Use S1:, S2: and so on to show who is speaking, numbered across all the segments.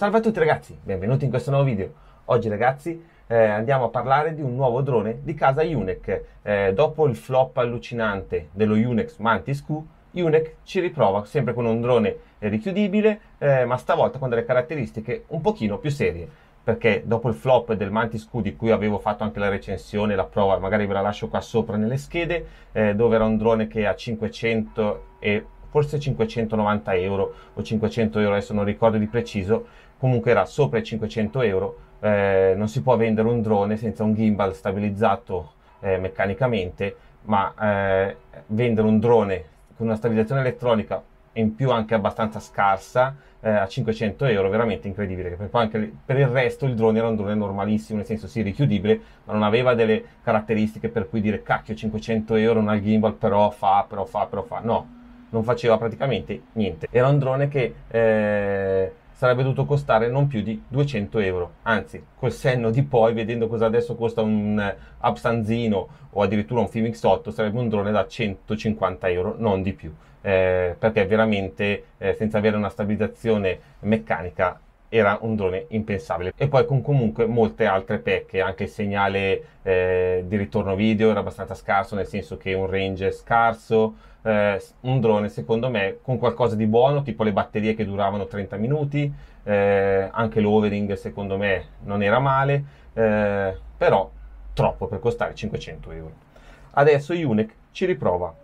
S1: Salve a tutti ragazzi, benvenuti in questo nuovo video. Oggi ragazzi eh, andiamo a parlare di un nuovo drone di casa Unec. Eh, dopo il flop allucinante dello Unix Mantis Q, Unec ci riprova sempre con un drone eh, richiudibile, eh, ma stavolta con delle caratteristiche un pochino più serie. Perché dopo il flop del Mantis Q di cui avevo fatto anche la recensione, la prova, magari ve la lascio qua sopra nelle schede, eh, dove era un drone che a 500 e forse 590 euro o 500 euro, adesso non ricordo di preciso, comunque era sopra i 500 euro, eh, non si può vendere un drone senza un gimbal stabilizzato eh, meccanicamente, ma eh, vendere un drone con una stabilizzazione elettronica e in più anche abbastanza scarsa eh, a 500 euro veramente incredibile per, anche, per il resto il drone era un drone normalissimo nel senso sì richiudibile ma non aveva delle caratteristiche per cui dire cacchio 500 euro non ha il gimbal però fa però fa però fa no non faceva praticamente niente era un drone che eh, sarebbe dovuto costare non più di 200 euro. Anzi, col senno di poi, vedendo cosa adesso costa un Absanzino eh, o addirittura un Fimix 8, sarebbe un drone da 150 euro, non di più. Eh, perché veramente eh, senza avere una stabilizzazione meccanica era un drone impensabile e poi con comunque molte altre pecche anche il segnale eh, di ritorno video era abbastanza scarso nel senso che un range è scarso eh, un drone secondo me con qualcosa di buono tipo le batterie che duravano 30 minuti eh, anche l'overing secondo me non era male eh, però troppo per costare 500 euro adesso Unec ci riprova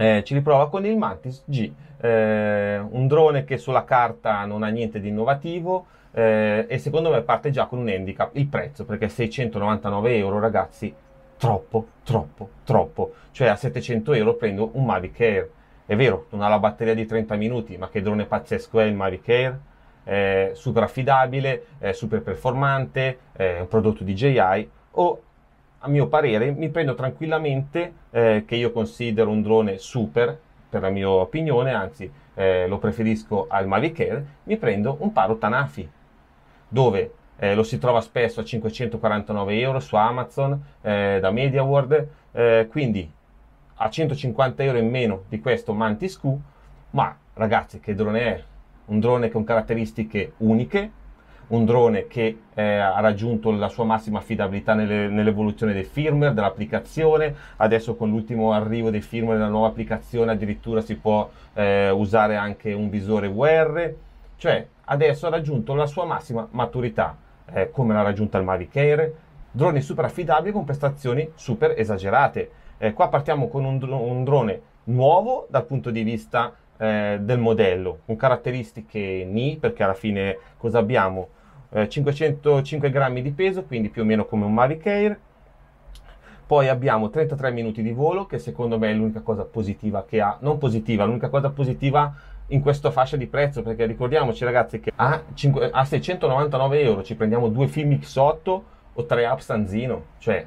S1: eh, ci riprova con il Mantis G, eh, un drone che sulla carta non ha niente di innovativo eh, e secondo me parte già con un handicap, il prezzo, perché 699 euro ragazzi, troppo, troppo, troppo, cioè a 700 euro prendo un Mavic Air, è vero, non ha la batteria di 30 minuti, ma che drone pazzesco è il Mavic Air, super affidabile, super performante, è un prodotto DJI o a mio parere, mi prendo tranquillamente, eh, che io considero un drone super, per la mia opinione, anzi eh, lo preferisco al Mavic Air, mi prendo un paro Tanafi, dove eh, lo si trova spesso a 549 euro su Amazon eh, da MediaWorld, eh, quindi a 150 euro in meno di questo Mantis Q, ma ragazzi che drone è? Un drone con caratteristiche uniche, un drone che eh, ha raggiunto la sua massima affidabilità nelle, nell'evoluzione del firmware, dell'applicazione, adesso con l'ultimo arrivo dei firmware della nuova applicazione addirittura si può eh, usare anche un visore UR, cioè adesso ha raggiunto la sua massima maturità, eh, come l'ha raggiunta il Mavic Air, droni super affidabili con prestazioni super esagerate. Eh, qua partiamo con un, un drone nuovo dal punto di vista eh, del modello, con caratteristiche ni, perché alla fine cosa abbiamo? 505 eh, grammi di peso, quindi più o meno come un Mavic Air. Poi abbiamo 33 minuti di volo, che secondo me è l'unica cosa positiva che ha, non positiva, l'unica cosa positiva in questa fascia di prezzo, perché ricordiamoci ragazzi che a, 5, a 699 euro ci prendiamo due film X8 o tre app Stanzino, cioè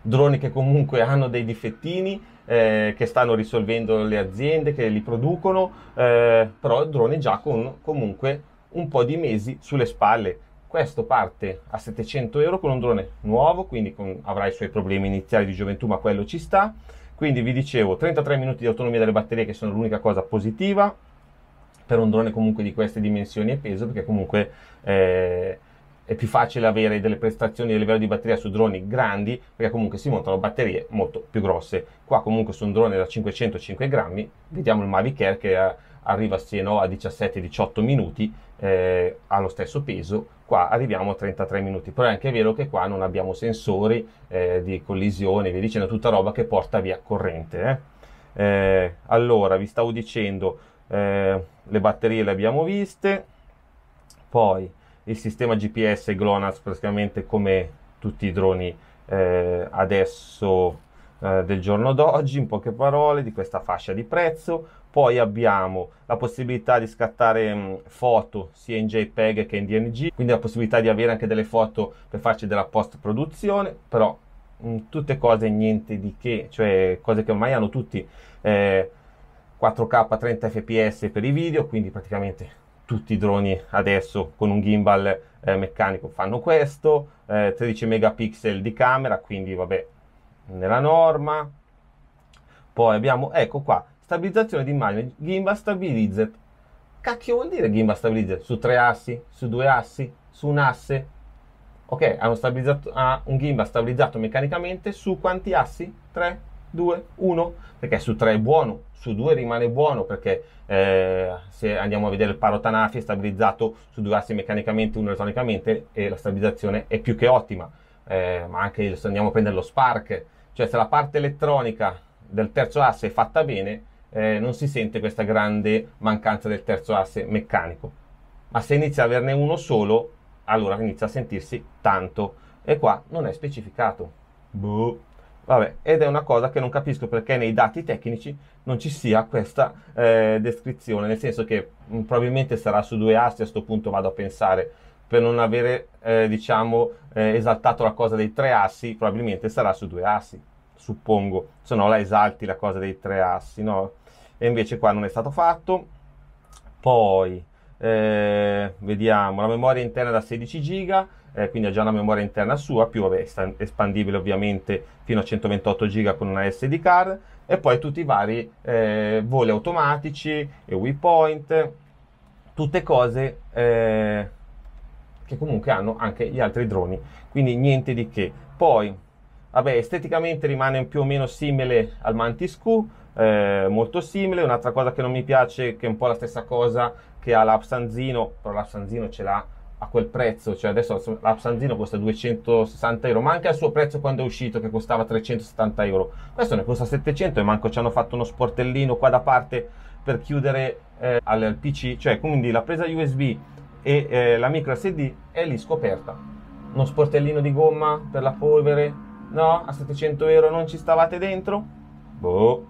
S1: droni che comunque hanno dei difettini, eh, che stanno risolvendo le aziende che li producono, eh, però droni già con comunque un po' di mesi sulle spalle. Questo parte a 700 euro con un drone nuovo, quindi con, avrà i suoi problemi iniziali di gioventù, ma quello ci sta. Quindi vi dicevo, 33 minuti di autonomia delle batterie che sono l'unica cosa positiva per un drone comunque di queste dimensioni e peso, perché comunque... Eh, è più facile avere delle prestazioni a livello di batteria su droni grandi perché comunque si montano batterie molto più grosse. Qua comunque su un drone da 505 grammi, vediamo il Mavic Air che ha arriva sino a 17-18 minuti, eh, ha stesso peso, qua arriviamo a 33 minuti, però è anche vero che qua non abbiamo sensori eh, di collisione, vi dicendo, tutta roba che porta via corrente. Eh. Eh, allora, vi stavo dicendo, eh, le batterie le abbiamo viste, poi il sistema GPS GLONASS praticamente come tutti i droni eh, adesso eh, del giorno d'oggi, in poche parole, di questa fascia di prezzo, poi abbiamo la possibilità di scattare mm, foto sia in JPEG che in DNG, quindi la possibilità di avere anche delle foto per farci della post produzione, però mh, mm, tutte cose niente di che, cioè cose che ormai hanno tutti eh, 4K 30 fps per i video, quindi praticamente tutti i droni adesso con un gimbal eh, meccanico fanno questo, eh, 13 megapixel di camera, quindi vabbè, nella norma. Poi abbiamo, ecco qua, Stabilizzazione di immagine, gimbal Stabilizzer. Cacchio vuol dire gimbal Stabilizzer? Su tre assi? Su due assi? Su un asse? Ok, ha, un, ha un gimbal stabilizzato meccanicamente su quanti assi? 3, 2, 1, perché su 3 è buono, su 2 rimane buono perché eh, se andiamo a vedere il paro Tanafi è stabilizzato su due assi meccanicamente, uno elettronicamente e la stabilizzazione è più che ottima, eh, ma anche se andiamo a prendere lo Spark, cioè se la parte elettronica del terzo asse è fatta bene, eh, non si sente questa grande mancanza del terzo asse meccanico. Ma se inizia a averne uno solo, allora inizia a sentirsi tanto. E qua non è specificato. Boh. Vabbè, ed è una cosa che non capisco perché nei dati tecnici non ci sia questa eh, descrizione, nel senso che mh, mm, probabilmente sarà su due assi a questo punto vado a pensare, per non avere eh, diciamo eh, esaltato la cosa dei tre assi, probabilmente sarà su due assi suppongo, se no la esalti la cosa dei tre assi, no? E invece qua non è stato fatto. Poi eh, vediamo la memoria interna da 16 giga, eh, quindi ha già una memoria interna sua, più vabbè, espandibile ovviamente fino a 128 giga con una SD card, e poi tutti i vari eh, voli automatici e waypoint, tutte cose eh, che comunque hanno anche gli altri droni, quindi niente di che. Poi Vabbè, esteticamente rimane più o meno simile al Mantis Q, eh, molto simile. Un'altra cosa che non mi piace, che è un po' la stessa cosa che ha l'Apsanzino, però l'Apsanzino ce l'ha a quel prezzo, cioè adesso l'Apsanzino costa 260 euro, ma anche al suo prezzo quando è uscito che costava 370 euro. Questo ne costa 700 e manco ci hanno fatto uno sportellino qua da parte per chiudere eh, al PC, cioè quindi la presa USB e eh, la micro SD è lì scoperta. Uno sportellino di gomma per la polvere, No? A 700 euro non ci stavate dentro? Boh.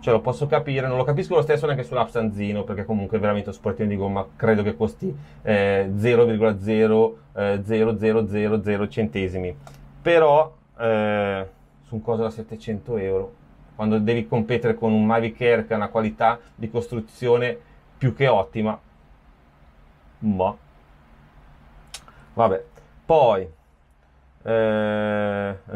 S1: Cioè lo posso capire, non lo capisco lo stesso neanche sull'app Sanzino, perché comunque veramente un sportino di gomma credo che costi eh, 0,00000 eh, centesimi. Però eh, su un coso da 700 euro, quando devi competere con un Mavic Air che ha una qualità di costruzione più che ottima, boh. Vabbè, poi... Eh,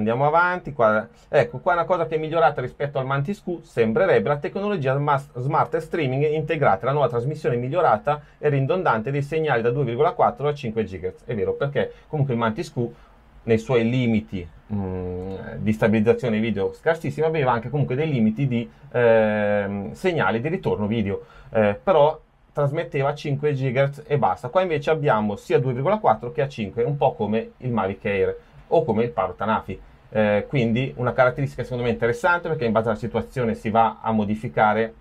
S1: andiamo avanti. Qua, ecco, qua una cosa che è migliorata rispetto al Mantis Q sembrerebbe la tecnologia smart streaming integrata, la nuova trasmissione migliorata e ridondante dei segnali da 2,4 a 5 GHz. È vero, perché comunque il Mantis Q nei suoi limiti mh, di stabilizzazione video scarsissima aveva anche comunque dei limiti di eh, segnali di ritorno video, eh, però trasmetteva 5 GHz e basta. Qua invece abbiamo sia 2,4 che a 5, un po' come il Mavic Air o come il Parotanafi. Eh, quindi una caratteristica secondo me interessante perché in base alla situazione si va a modificare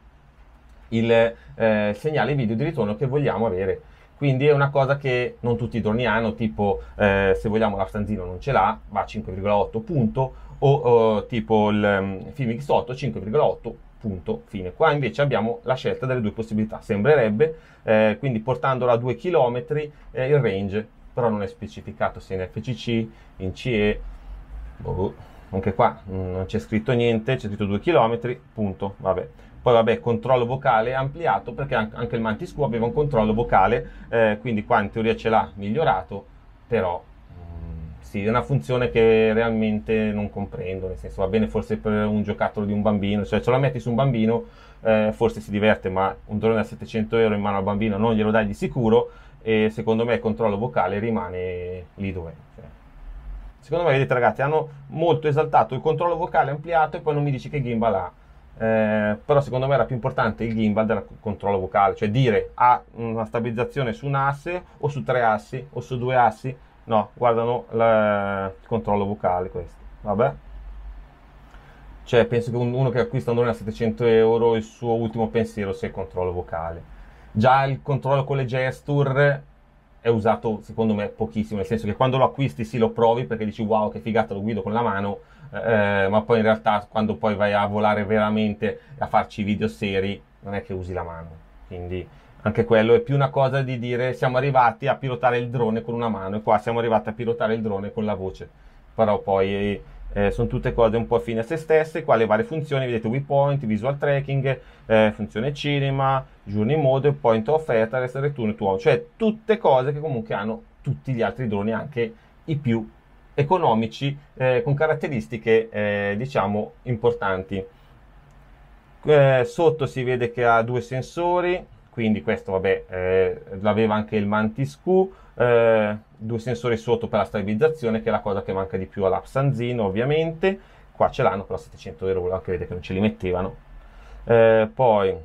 S1: il eh, segnale video di ritorno che vogliamo avere. Quindi è una cosa che non tutti i droni hanno, tipo eh, se vogliamo la stanzino non ce l'ha, va a 5,8 punto, o, o tipo il um, Filmix 8 5,8 punto fine. Qua invece abbiamo la scelta delle due possibilità, sembrerebbe, eh, quindi portandola a 2 km eh, il range, però non è specificato se in FCC, in CE, boh, anche boh. qua mm, non c'è scritto niente, c'è scritto 2 km, punto, vabbè. Poi vabbè, controllo vocale ampliato perché anche il Mantis Q aveva un controllo vocale, eh, quindi qua in teoria ce l'ha migliorato, però mm, sì, è una funzione che realmente non comprendo, nel senso va bene forse per un giocattolo di un bambino, cioè ce la metti su un bambino, eh, forse si diverte, ma un drone da 700 euro in mano al bambino non glielo dai di sicuro e secondo me il controllo vocale rimane lì dove. Cioè. Secondo me, vedete ragazzi, hanno molto esaltato il controllo vocale ampliato e poi non mi dici che gimbal ha. Eh, però secondo me era più importante il gimbal del controllo vocale, cioè dire ha una stabilizzazione su un asse o su tre assi o su due assi. No, guardano la, il controllo vocale questo. Vabbè. Cioè, penso che uno che acquista un drone a 700 euro il suo ultimo pensiero sia il controllo vocale. Già il controllo con le gesture è usato secondo me pochissimo, nel senso che quando lo acquisti sì lo provi perché dici wow che figata lo guido con la mano, eh, ma poi in realtà quando poi vai a volare veramente a farci video seri non è che usi la mano, quindi anche quello è più una cosa di dire siamo arrivati a pilotare il drone con una mano e qua siamo arrivati a pilotare il drone con la voce, però poi eh, sono tutte cose un po' fine a se stesse, qua le varie funzioni, vedete waypoint, Visual Tracking, eh, funzione Cinema, Journey Mode, Point of Interest, Return to Home, cioè tutte cose che comunque hanno tutti gli altri droni, anche i più economici, eh, con caratteristiche eh, diciamo importanti. Eh, sotto si vede che ha due sensori, quindi questo vabbè eh, l'aveva anche il Mantis Q, eh, due sensori sotto per la stabilizzazione che è la cosa che manca di più all'Apsanzino ovviamente, qua ce l'hanno però 700 euro, anche vedete che non ce li mettevano. Eh, poi,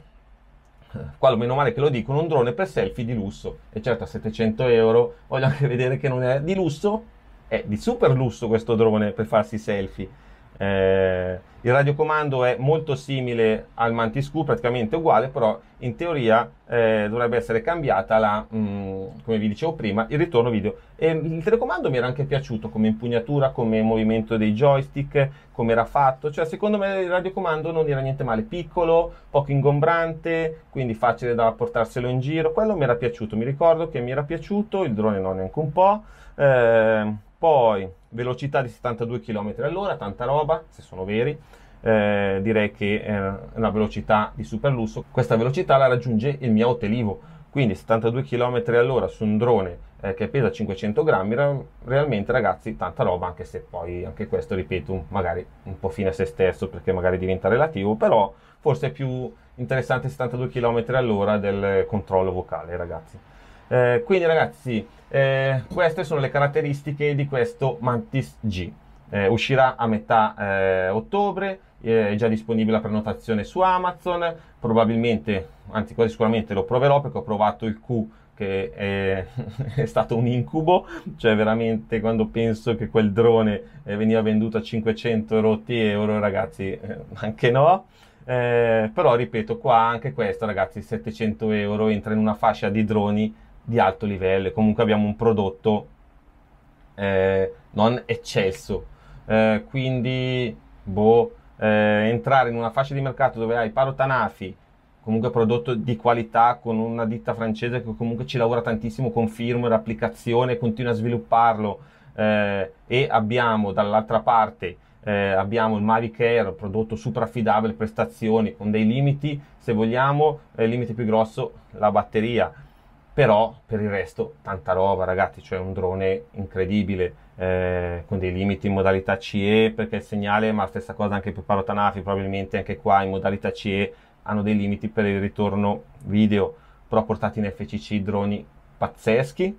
S1: qua meno male che lo dicono, un drone per selfie di lusso, e certo a 700 euro voglio anche vedere che non è di lusso, è di super lusso questo drone per farsi selfie eh, il radiocomando è molto simile al Mantis Q, praticamente uguale, però in teoria eh, dovrebbe essere cambiata la, mh, mm, come vi dicevo prima, il ritorno video. E il telecomando mi era anche piaciuto come impugnatura, come movimento dei joystick, come era fatto, cioè secondo me il radiocomando non era niente male, piccolo, poco ingombrante, quindi facile da portarselo in giro, quello mi era piaciuto, mi ricordo che mi era piaciuto, il drone no neanche un po'. Eh, poi velocità di 72 km all'ora, tanta roba, se sono veri. Eh, direi che è una velocità di super lusso. Questa velocità la raggiunge il mio Otelivo, quindi 72 km all'ora su un drone eh, che pesa 500 grammi, realmente ragazzi tanta roba, anche se poi anche questo, ripeto, magari un po' fine a se stesso perché magari diventa relativo, però forse è più interessante 72 km all'ora del controllo vocale, ragazzi. Eh, quindi ragazzi, eh, queste sono le caratteristiche di questo Mantis G. Eh, uscirà a metà eh, ottobre, eh, è già disponibile la prenotazione su Amazon, probabilmente, anzi quasi sicuramente lo proverò perché ho provato il Q che è, è, stato un incubo, cioè veramente quando penso che quel drone eh, veniva venduto a 500 rotti euro, ragazzi, anche no. Eh, però ripeto, qua anche questo, ragazzi, 700 euro entra in una fascia di droni di alto livello comunque abbiamo un prodotto eh, non eccesso. Eh, quindi, boh, eh, entrare in una fascia di mercato dove hai Paro Tanafi, comunque prodotto di qualità con una ditta francese che comunque ci lavora tantissimo con firmware, applicazione, continua a svilupparlo eh, e abbiamo dall'altra parte eh, abbiamo il Mavic Air, prodotto super affidabile, prestazioni con dei limiti, se vogliamo, eh, il limite più grosso la batteria però per il resto tanta roba ragazzi, cioè un drone incredibile eh, con dei limiti in modalità CE perché il segnale, ma stessa cosa anche per Parotanafi, probabilmente anche qua in modalità CE hanno dei limiti per il ritorno video, però portati in FCC droni pazzeschi.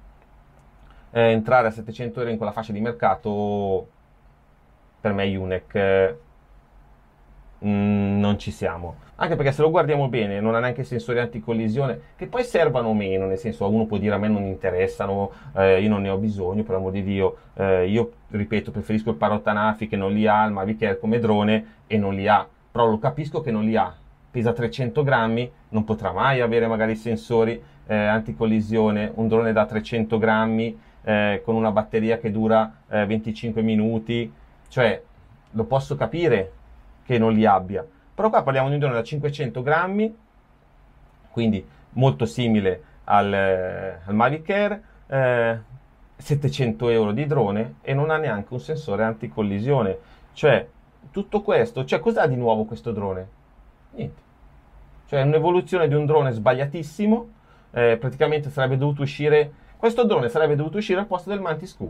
S1: Eh, entrare a 700 euro in quella fascia di mercato per me UNEC eh, Mm, non ci siamo. Anche perché se lo guardiamo bene non ha neanche sensori anticollisione, che poi servano meno, nel senso uno può dire a me non interessano, eh, io non ne ho bisogno, per l'amor di Dio, eh, io ripeto preferisco il Parotanafi che non li ha, il Mavic come drone e non li ha, però lo capisco che non li ha, pesa 300 grammi, non potrà mai avere magari sensori eh, anticollisione, un drone da 300 grammi eh, con una batteria che dura 25 eh, minuti, cioè lo posso capire, che non li abbia. Però qua parliamo di un dono da 500 grammi, quindi molto simile al, eh, al Mavic Air, eh, 700 euro di drone e non ha neanche un sensore anticollisione. Cioè, tutto questo, cioè cos'ha di nuovo questo drone? Niente. Cioè, è un'evoluzione di un drone sbagliatissimo, eh, praticamente sarebbe dovuto uscire, questo drone sarebbe dovuto uscire al posto del Mantis Q.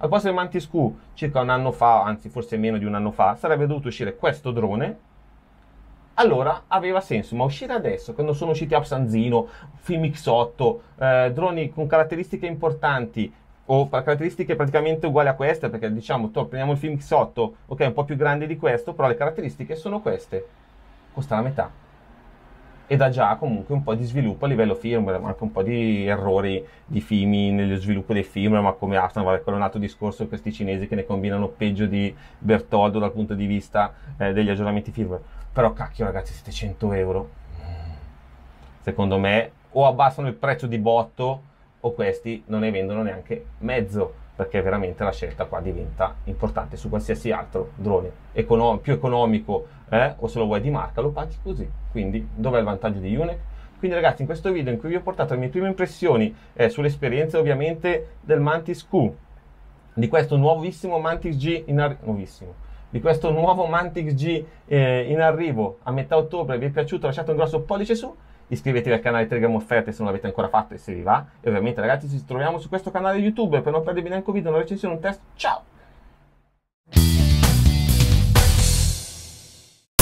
S1: Al posto del Mantis Q, circa un anno fa, anzi forse meno di un anno fa, sarebbe dovuto uscire questo drone. Allora aveva senso, ma uscire adesso, quando sono usciti Absanzino, Film X8, eh, droni con caratteristiche importanti, o caratteristiche praticamente uguali a queste, perché diciamo, to, prendiamo il Film X8, ok, un po' più grande di questo, però le caratteristiche sono queste, costa la metà ed ha già comunque un po' di sviluppo a livello firmware, ma anche un po' di errori di FIMI nello sviluppo dei firmware, ma come Aston, vabbè, quello è un altro discorso questi cinesi che ne combinano peggio di Bertoldo dal punto di vista eh, degli aggiornamenti firmware. Però cacchio ragazzi, 700 euro. Secondo me o abbassano il prezzo di botto o questi non ne vendono neanche mezzo perché veramente la scelta qua diventa importante su qualsiasi altro drone Econom- più economico eh? o se lo vuoi di marca lo paghi così quindi dov'è il vantaggio di Unec? Quindi ragazzi in questo video in cui vi ho portato le mie prime impressioni eh, sull'esperienza ovviamente del Mantis Q di questo nuovissimo Mantis G in ar- nuovissimo di questo nuovo Mantix G eh, in arrivo a metà ottobre vi è piaciuto lasciate un grosso pollice su Iscrivetevi al canale Telegram Offerte se non l'avete ancora fatto e se vi va. E ovviamente ragazzi ci troviamo su questo canale YouTube per non perdervi neanche un video, una recensione, un test. Ciao!